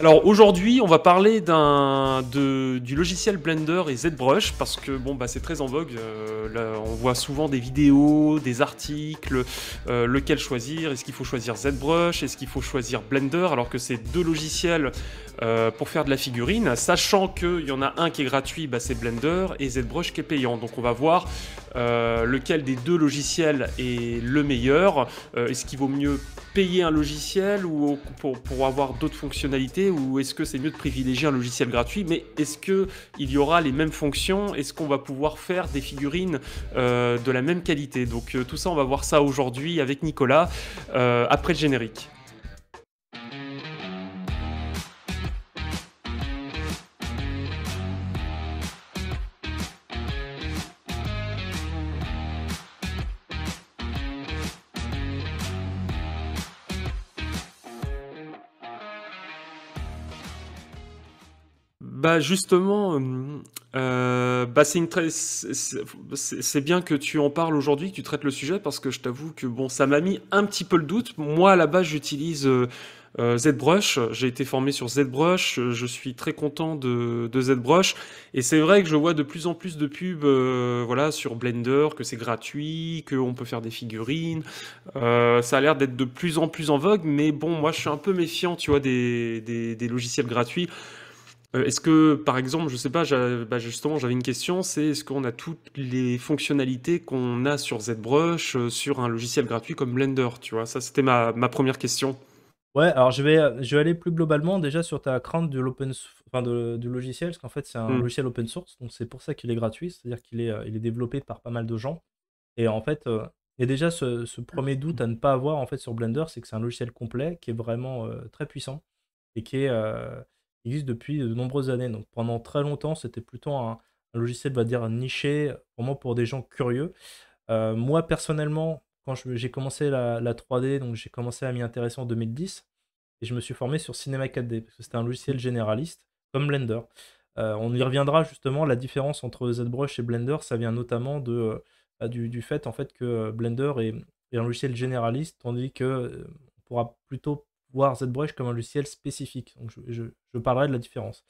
Alors aujourd'hui, on va parler du logiciel Blender et ZBrush parce que bon bah c'est très en vogue. Euh, on voit souvent des vidéos, des articles, euh, lequel choisir. Est-ce qu'il faut choisir ZBrush Est-ce qu'il faut choisir Blender Alors que c'est deux logiciels euh, pour faire de la figurine, sachant qu'il y en a un qui est gratuit, bah, c'est Blender et ZBrush qui est payant. Donc on va voir lequel des deux logiciels est le meilleur. Est-ce qu'il vaut mieux payer un logiciel ou pour avoir d'autres fonctionnalités ou est-ce que c'est mieux de privilégier un logiciel gratuit Mais est-ce qu'il y aura les mêmes fonctions Est-ce qu'on va pouvoir faire des figurines euh, de la même qualité Donc euh, tout ça, on va voir ça aujourd'hui avec Nicolas euh, après le générique. Bah justement, euh, euh, bah c'est c'est bien que tu en parles aujourd'hui, que tu traites le sujet parce que je t'avoue que bon, ça m'a mis un petit peu le doute. Moi, à la base, j'utilise euh, ZBrush. J'ai été formé sur ZBrush. Je suis très content de, de ZBrush. Et c'est vrai que je vois de plus en plus de pubs, voilà, sur Blender, que c'est gratuit, qu'on peut faire des figurines. ça a l'air d'être de plus en plus en vogue. Mais bon, moi, je suis un peu méfiant, tu vois, des logiciels gratuits. Euh, est-ce que, par exemple, je sais pas, bah, justement, j'avais une question, c'est est-ce qu'on a toutes les fonctionnalités qu'on a sur ZBrush, euh, sur un logiciel gratuit comme Blender, tu vois Ça, c'était ma, première question. Ouais, alors je vais, je vais aller plus globalement déjà sur ta crainte de l'open, enfin du logiciel, parce qu'en fait c'est un hmm. logiciel open source, donc c'est pour ça qu'il est gratuit, c'est-à-dire qu'il est, euh, il est développé par pas mal de gens. Et en fait, et déjà ce, ce, premier doute à ne pas avoir en fait sur Blender, c'est que c'est un logiciel complet qui est vraiment très puissant et qui est depuis de nombreuses années. Donc pendant très longtemps, c'était plutôt un, logiciel, on va dire, niché, vraiment pour des gens curieux. Euh, moi, personnellement, quand j'ai commencé la, 3D, donc j'ai commencé à m'y intéresser en 2010, et je me suis formé sur Cinema 4D, parce que c'était un logiciel généraliste, comme Blender. Euh, on y reviendra justement, la différence entre ZBrush et Blender, ça vient notamment de, euh, bah, du, fait en fait que Blender est, est, un logiciel généraliste, tandis que on pourra plutôt voir ZBrush comme un logiciel spécifique. Donc je, parlerai de la différence.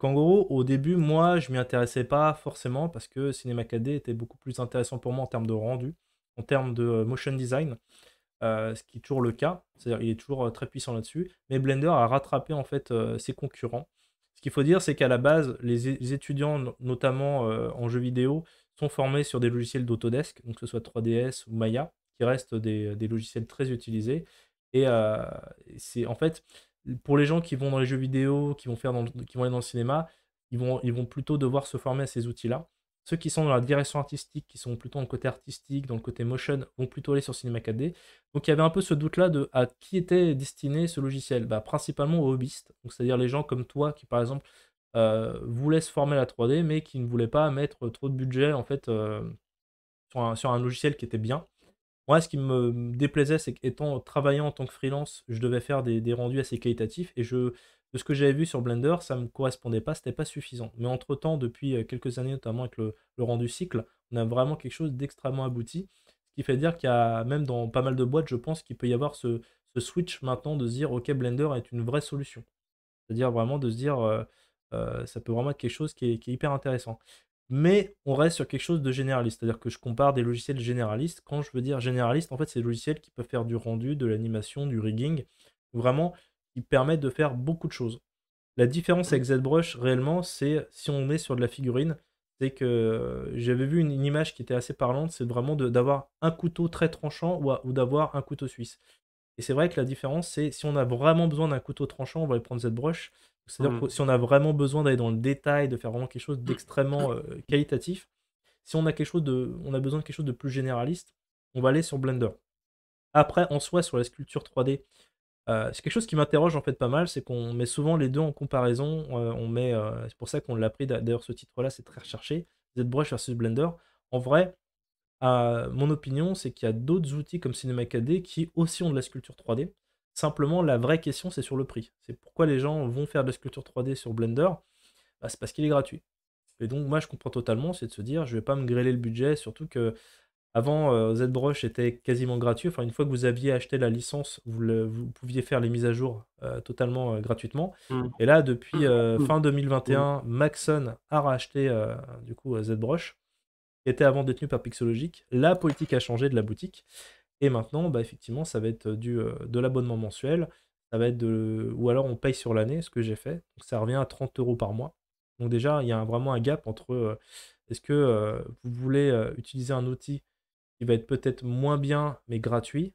gros, au début, moi, je m'y intéressais pas forcément parce que Cinema 4D était beaucoup plus intéressant pour moi en termes de rendu, en termes de euh, motion design, euh, ce qui est toujours le cas. C'est-à-dire, il est toujours euh, très puissant là-dessus. Mais Blender a rattrapé en fait ses concurrents. Ce qu'il faut dire, c'est qu'à la base, les, étudiants, notamment en jeu vidéo, sont formés sur des logiciels d'Autodesk, donc que ce soit 3DS ou Maya, qui restent des logiciels très utilisés. Et euh, c'est en fait, pour les gens qui vont dans les jeux vidéo, qui vont, faire dans qui vont aller dans le cinéma, ils vont, ils vont plutôt devoir se former à ces outils-là. Ceux qui sont dans la direction artistique, qui sont plutôt dans le côté artistique, dans le côté motion, vont plutôt aller sur Cinema 4D. Donc il y avait un peu ce doute-là de à qui était destiné ce logiciel bah, Principalement aux hobbyistes, c'est-à-dire les gens comme toi qui par exemple euh, voulaient se former à la 3D mais qui ne voulaient pas mettre trop de budget en fait euh, sur, un, sur, un, logiciel qui était bien moi, ce qui me déplaisait, c'est qu'étant travaillant en tant que freelance, je devais faire des, rendus assez qualitatifs et je, de ce que j'avais vu sur Blender, ça ne me correspondait pas, Ce n'était pas suffisant. Mais entre-temps, depuis euh, quelques années, notamment avec le, rendu cycle, on a vraiment quelque chose d'extrêmement abouti. Ce qui fait dire qu'il y a, même dans pas mal de boîtes, je pense qu'il peut y avoir ce, switch maintenant de se dire, OK, Blender est une vraie solution. C'est-à-dire vraiment de se dire, euh, euh, ça peut vraiment être quelque chose qui est hyper intéressant mais on reste sur quelque chose de généraliste. C'est-à-dire que je compare des logiciels généralistes. Quand je veux dire généraliste, en fait, c'est des logiciels qui peuvent faire du rendu, de l'animation, du rigging, vraiment, qui permettent de faire beaucoup de choses. La différence avec ZBrush, réellement, c'est si on est sur de la figurine, c'est que euh, j'avais vu une, image qui était assez parlante, c'est vraiment d'avoir un couteau très tranchant ou, ou d'avoir un couteau suisse. Et c'est vrai que la différence, c'est si on a vraiment besoin d'un couteau tranchant, on va aller prendre ZBrush. C'est-à-dire mmh. que si on a vraiment besoin d'aller dans le détail, de faire vraiment quelque chose d'extrêmement euh, qualitatif, si on a, quelque chose de, on a besoin de quelque chose de plus généraliste, on va aller sur Blender. Après, en soi, sur la sculpture 3D, euh, c'est quelque chose qui m'interroge en fait pas mal, c'est qu'on met souvent les deux en comparaison. Euh, on met, c'est pour ça qu'on l'a pris d'ailleurs ce titre-là, c'est très recherché, ZBrush versus Blender. En vrai, mon opinion, c'est qu'il y a d'autres outils comme Cinema 4D qui aussi ont de la sculpture 3D. Simplement, la vraie question, c'est sur le prix. C'est pourquoi les gens vont faire de la sculpture 3D sur Blender bah, C'est parce qu'il est gratuit. Et donc, moi, je comprends totalement, c'est de se dire, je vais pas me grêler le budget, surtout que avant, euh, ZBrush était quasiment gratuit. Enfin, une fois que vous aviez acheté la licence, vous, pouviez faire les mises à jour euh, totalement euh, gratuitement. Mmh. Et là, depuis mmh. fin 2021, mmh. Maxon a racheté du coup ZBrush, qui était avant détenu par Pixologic. La politique a changé de la boutique. Et maintenant, bah, effectivement, ça va être du, de l'abonnement mensuel, ça va être de, ou alors on paye sur l'année, ce que j'ai fait. Donc ça revient à 30 euros par mois. Donc déjà, il y a vraiment un gap entre est-ce que vous voulez utiliser un outil qui va être peut-être moins bien mais gratuit,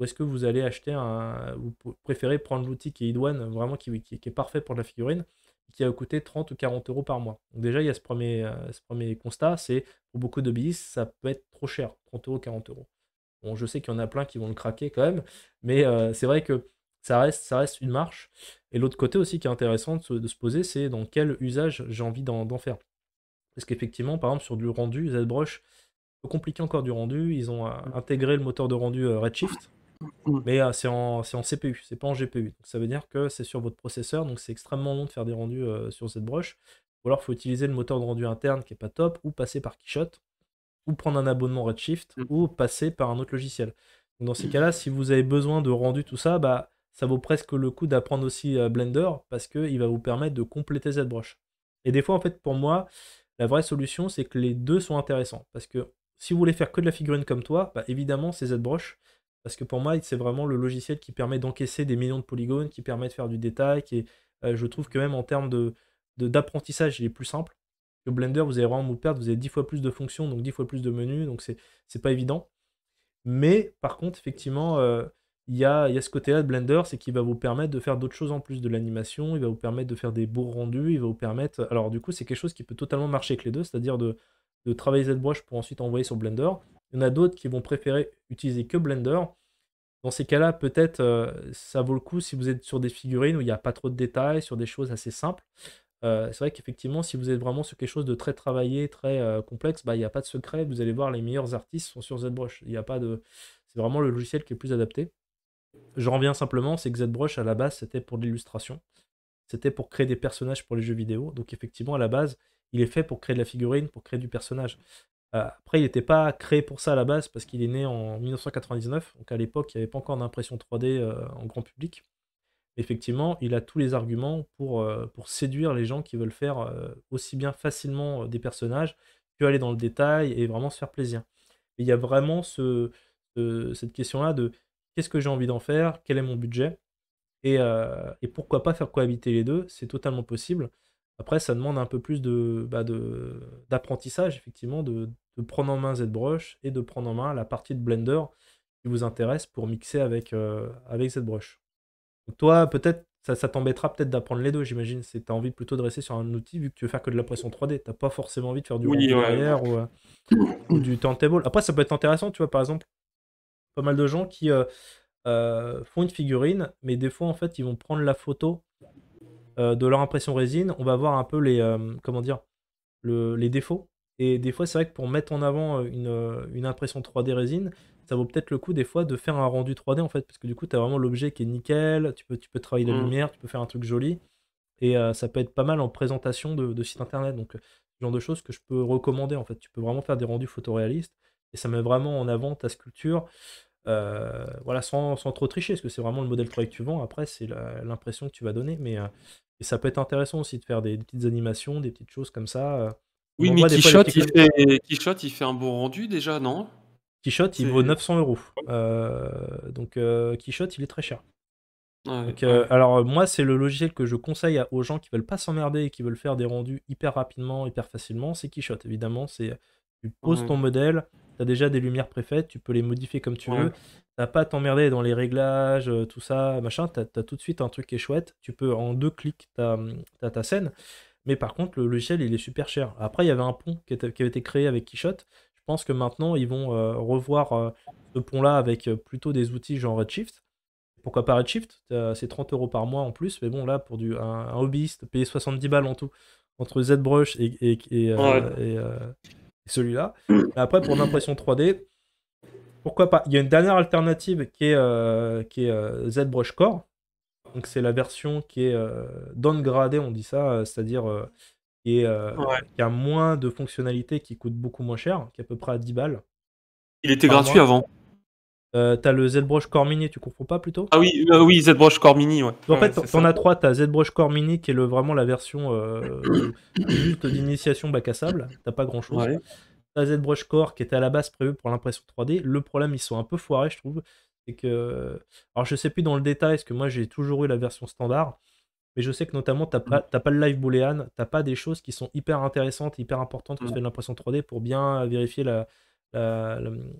ou est-ce que vous allez acheter un, vous préférez prendre l'outil qui est idoine, vraiment qui, qui, est parfait pour la figurine, qui a coûté 30 ou 40 euros par mois. Donc déjà, il y a ce premier, ce premier constat, c'est pour beaucoup de ça peut être trop cher, 30 euros, 40 euros je sais qu'il y en a plein qui vont le craquer quand même, mais euh, c'est vrai que ça reste, une marche. Et l'autre côté aussi qui est intéressant de se, poser, c'est dans quel usage j'ai envie d'en faire. Parce qu'effectivement, par exemple, sur du rendu, ZBrush, peu compliqué encore du rendu, ils ont euh, intégré le moteur de rendu euh, Redshift, mais c'est en, en, CPU, c'est pas en GPU. Donc ça veut dire que c'est sur votre processeur, donc c'est extrêmement long de faire des rendus sur ZBrush. Ou alors, il faut utiliser le moteur de rendu interne qui est pas top, ou passer par Keyshot, ou prendre un abonnement Redshift mmh. ou passer par un autre logiciel. dans ces mmh. cas-là, si vous avez besoin de rendu tout ça, bah, ça vaut presque le coup d'apprendre aussi euh, Blender parce qu'il va vous permettre de compléter ZBrush. Et des fois, en fait, pour moi, la vraie solution, c'est que les deux sont intéressants. Parce que si vous voulez faire que de la figurine comme toi, bah, évidemment, c'est ZBrush. Parce que pour moi, c'est vraiment le logiciel qui permet d'encaisser des millions de polygones, qui permet de faire du détail, qui euh, je trouve que même en termes de d'apprentissage, il est plus simple. Blender, vous avez vraiment vous perdre, vous avez 10 fois plus de fonctions, donc 10 fois plus de menus, donc c'est pas évident. Mais par contre, effectivement, euh, il y, a, a, ce côté-là de Blender, c'est qu'il va vous permettre de faire d'autres choses en plus de l'animation, il va vous permettre de faire des beaux rendus, il va vous permettre... Alors du coup, c'est quelque chose qui peut totalement marcher avec les deux, c'est-à-dire de, travailler travailler ZBrush pour ensuite envoyer sur Blender. Il y en a d'autres qui vont préférer utiliser que Blender. Dans ces cas-là, peut-être euh, ça vaut le coup si vous êtes sur des figurines où il n'y a pas trop de détails, sur des choses assez simples. Euh, c'est vrai qu'effectivement, si vous êtes vraiment sur quelque chose de très travaillé, très euh, complexe, bah, il n'y a pas de secret. Vous allez voir, les meilleurs artistes sont sur ZBrush. Il a pas de... C'est vraiment le logiciel qui est le plus adapté. Je reviens simplement, c'est que ZBrush, à la base, c'était pour l'illustration. C'était pour créer des personnages pour les jeux vidéo. Donc effectivement, à la base, il est fait pour créer de la figurine, pour créer du personnage. Euh, après, il n'était pas créé pour ça à la base, parce qu'il est né en 1999. Donc à l'époque, il n'y avait pas encore d'impression 3D en grand public effectivement, il a tous les arguments pour, euh, pour séduire les gens qui veulent faire euh, aussi bien facilement euh, des personnages que aller dans le détail et vraiment se faire plaisir. il y a vraiment ce, cette question-là de qu'est-ce que j'ai envie d'en faire, quel est mon budget, et, pourquoi pas faire cohabiter les deux, c'est totalement possible. Après, ça demande un peu plus de bah, d'apprentissage, effectivement, de, prendre en main ZBrush et de prendre en main la partie de Blender qui vous intéresse pour mixer avec, avec ZBrush toi, peut-être, ça, t'embêtera peut-être d'apprendre les deux, j'imagine. C'est as envie plutôt de rester sur un outil vu que tu veux faire que de l'impression 3D. T'as pas forcément envie de faire du oui, derrière Ou, euh, du tentable. Après, ça peut être intéressant, tu vois, par exemple, pas mal de gens qui euh, euh, font une figurine, mais des fois, en fait, ils vont prendre la photo de leur impression résine. On va voir un peu les, comment dire, les défauts. Et des fois, c'est vrai que pour mettre en avant une, une impression 3D résine, ça vaut peut-être le coup des fois de faire un rendu 3D en fait, parce que du coup, tu as vraiment l'objet qui est nickel, tu peux, tu peux travailler la mmh. lumière, tu peux faire un truc joli, et euh, ça peut être pas mal en présentation de, sites site internet. Donc, euh, ce genre de choses que je peux recommander en fait. Tu peux vraiment faire des rendus photoréalistes, et ça met vraiment en avant ta sculpture. Euh, voilà, sans, trop tricher, parce que c'est vraiment le modèle 3 que tu vends. Après, c'est l'impression que tu vas donner, mais et ça peut être intéressant aussi de faire des, petites animations, des petites choses comme ça. Oui, mais Keyshot, il, il fait un bon rendu déjà, non Quichotte, il vaut 900 euros. Euh, donc, euh, Quichotte, il est très cher. Euh, alors, moi, c'est le logiciel que je conseille aux gens qui veulent pas s'emmerder et qui veulent faire des rendus hyper rapidement, hyper facilement. C'est Quichotte, évidemment. C'est tu poses ton modèle, tu as déjà des lumières préfètes tu peux les modifier comme tu veux. n'as pas à t'emmerder dans les réglages, tout ça, machin. tu as tout de suite un truc qui est chouette. Tu peux, en deux clics, tu as ta scène. Mais par contre, le logiciel, il est super cher. Après, il y avait un pont qui, avait été créé avec Quichotte. Je pense que maintenant, ils vont euh, revoir euh, ce pont-là avec euh, plutôt des outils genre Redshift. Pourquoi pas Redshift C'est 30 euros par mois en plus, mais bon, là, pour du, un, hobbyiste, payer 70 balles en tout entre ZBrush et, et, celui-là. Mm. Après, pour l'impression 3D, pourquoi pas Il y a une dernière alternative qui est, qui est ZBrush Core. Donc c'est la version qui est downgradée, on dit ça, c'est-à-dire euh, qui, a moins de fonctionnalités, qui coûte beaucoup moins cher, qui est à peu près à 10 balles. Il était gratuit avant. Euh, t'as le ZBrush Core Mini, tu comprends pas plutôt Ah oui, euh, oui, ZBrush Core Mini, En fait, t'en as trois. T'as ZBrush Core Mini qui est le, vraiment la version euh, juste d'initiation bac à sable. T'as pas grand chose. T'as ZBrush Core qui était à la base prévu pour l'impression 3D. Le problème, ils sont un peu foirés, je trouve. C'est que. Alors, je sais plus dans le détail, parce que moi, j'ai toujours eu la version standard. Mais je sais que notamment, tu n'as mmh. pas, le live booléan, tu n'as pas des choses qui sont hyper intéressantes, hyper importantes quand tu fais de l'impression 3D pour bien euh, vérifier la,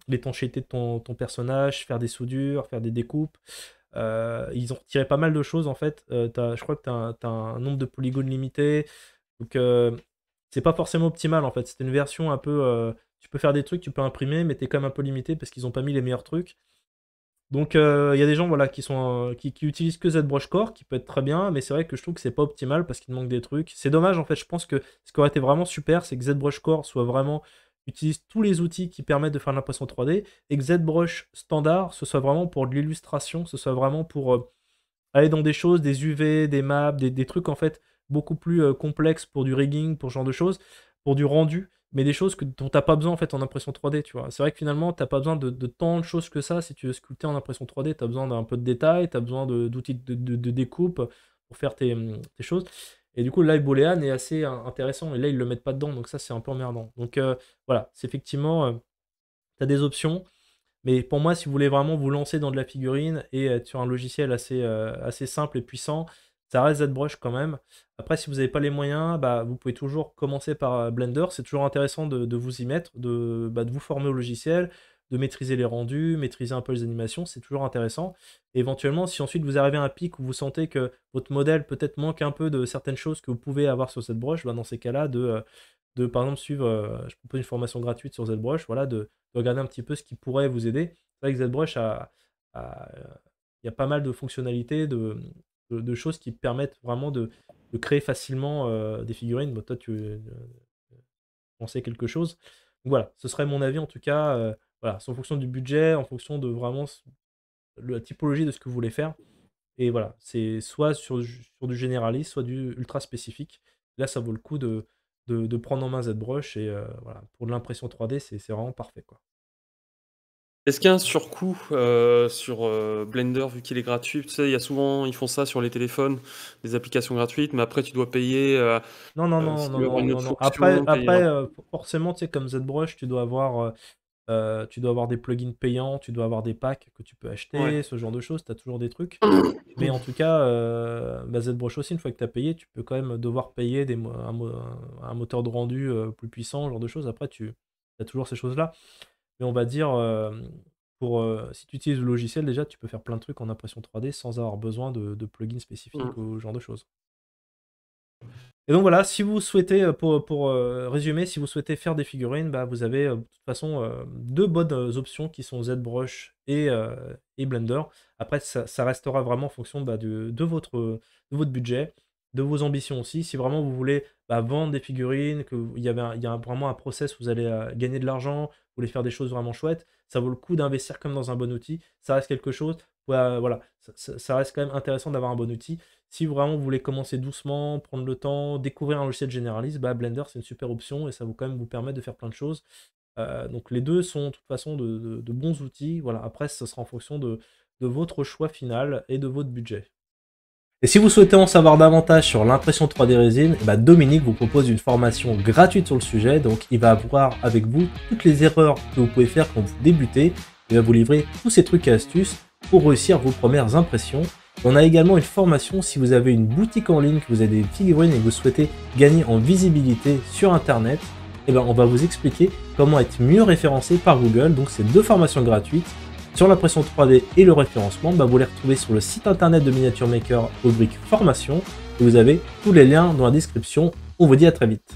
l'étanchéité de ton, personnage, faire des soudures, faire des découpes. Euh, ils ont retiré pas mal de choses en fait. Euh, je crois que tu as, un nombre de polygones limité. Donc c'est pas forcément optimal en fait. C'était une version un peu. tu peux faire des trucs, tu peux imprimer, mais tu es quand même un peu limité parce qu'ils ont pas mis les meilleurs trucs. Donc euh, il y a des gens voilà, qui, sont, euh, qui, utilisent que ZBrush Core, qui peut être très bien, mais c'est vrai que je trouve que c'est pas optimal parce qu'il manque des trucs. C'est dommage en fait, je pense que ce qui aurait été vraiment super, c'est que ZBrush Core soit vraiment utilise tous les outils qui permettent de faire l'impression 3D et que ZBrush standard, ce soit vraiment pour de l'illustration, ce soit vraiment pour euh, aller dans des choses, des UV, des maps, des, des trucs en fait beaucoup plus complexes pour du rigging, pour ce genre de choses, pour du rendu mais des choses que, dont t'as pas besoin en fait en impression 3D, tu vois. C'est vrai que finalement, t'as pas besoin de, tant de choses que ça si tu veux sculpter en impression 3D. T'as besoin d'un peu de détails, t'as besoin d'outils de, de, découpe pour faire tes, choses. Et du coup, Live Boolean est assez euh, intéressant, et là, ils le mettent pas dedans, donc ça, c'est un peu emmerdant. Donc euh, voilà, c'est effectivement, tu euh, t'as des options, mais pour moi, si vous voulez vraiment vous lancer dans de la figurine et être sur un logiciel assez, assez simple et puissant, ça reste ZBrush quand même. Après, si vous n'avez pas les moyens, bah, vous pouvez toujours commencer par euh, Blender. C'est toujours intéressant de, vous y mettre, de, bah, de vous former au logiciel, de maîtriser les rendus, maîtriser un peu les animations, c'est toujours intéressant. éventuellement, si ensuite vous arrivez à un pic où vous sentez que votre modèle peut-être manque un peu de certaines choses que vous pouvez avoir sur cette broche, dans ces cas-là, de, euh, de par exemple suivre, euh, je propose une formation gratuite sur ZBrush, voilà, de, regarder un petit peu ce qui pourrait vous aider. C'est vrai que ZBrush il y a pas mal de fonctionnalités, de, de, choses qui permettent vraiment de, créer facilement euh, des figurines. toi, euh, tu pensais quelque chose. voilà, ce serait mon avis en tout cas. Euh, voilà, c'est en fonction du budget, en fonction de vraiment la typologie de ce que vous voulez faire. Et voilà, c'est soit sur, du généraliste, soit du ultra spécifique. Là, ça vaut le coup de, de, prendre en main ZBrush. Et voilà, pour l'impression 3D, c'est vraiment parfait. quoi. Est-ce qu'il y a un surcoût euh, sur euh, Blender vu qu'il est gratuit Tu sais, il y a souvent, ils font ça sur les téléphones, des applications gratuites, mais après tu dois payer. Euh, non, non, non, non, non, non, non. Après, après forcément, tu sais, comme ZBrush, tu dois avoir. tu dois avoir des plugins payants, tu dois avoir des packs que tu peux acheter, ce genre de choses, tu as toujours des trucs. mais en tout cas, bah, ZBrush aussi, une fois que tu as payé, tu peux quand même devoir payer des, un, un moteur de rendu plus puissant, ce genre de choses. Après, tu as toujours ces choses-là on va dire, euh, pour, euh, si tu utilises le logiciel, déjà, tu peux faire plein de trucs en impression 3D sans avoir besoin de, plugins spécifiques mmh. ou genre de choses. Et donc voilà, si vous souhaitez, euh, pour, pour résumer, si vous souhaitez faire des figurines, bah, vous avez de toute façon deux bonnes options qui sont ZBrush et, et Blender. Après, ça, restera vraiment en fonction bah, de, de, votre, de votre budget, de vos ambitions aussi. Si vraiment vous voulez vendre des figurines, qu'il y, avait il y a vraiment un process vous allez euh, gagner de l'argent, vous voulez faire des choses vraiment chouettes, ça vaut le coup d'investir comme dans un bon outil, ça reste quelque chose, euh, voilà, ça, reste quand même intéressant d'avoir un bon outil. Si vraiment vous voulez commencer doucement, prendre le temps, découvrir un logiciel généraliste, bah, Blender c'est une super option et ça vous quand même vous permet de faire plein de choses. Euh, donc les deux sont de toute façon de, bons outils. Voilà, après ce sera en fonction de votre choix final et de votre budget. Et si vous souhaitez en savoir davantage sur l'impression 3D résine, eh ben, Dominique vous propose une formation gratuite sur le sujet. Donc il va voir avec vous toutes les erreurs que vous pouvez faire quand vous débutez. Il va vous livrer tous ces trucs et astuces pour réussir vos premières impressions. On a également une formation si vous avez une boutique en ligne, que vous avez des figurines et que vous souhaitez gagner en visibilité sur Internet. Eh ben, on va vous expliquer comment être mieux référencé par Google. Donc c'est deux formations gratuites sur l'impression 3D et le référencement, bah, vous les retrouvez sur le site internet de Miniature Maker, rubrique formation, vous avez tous les liens dans la description. On vous dit à très vite.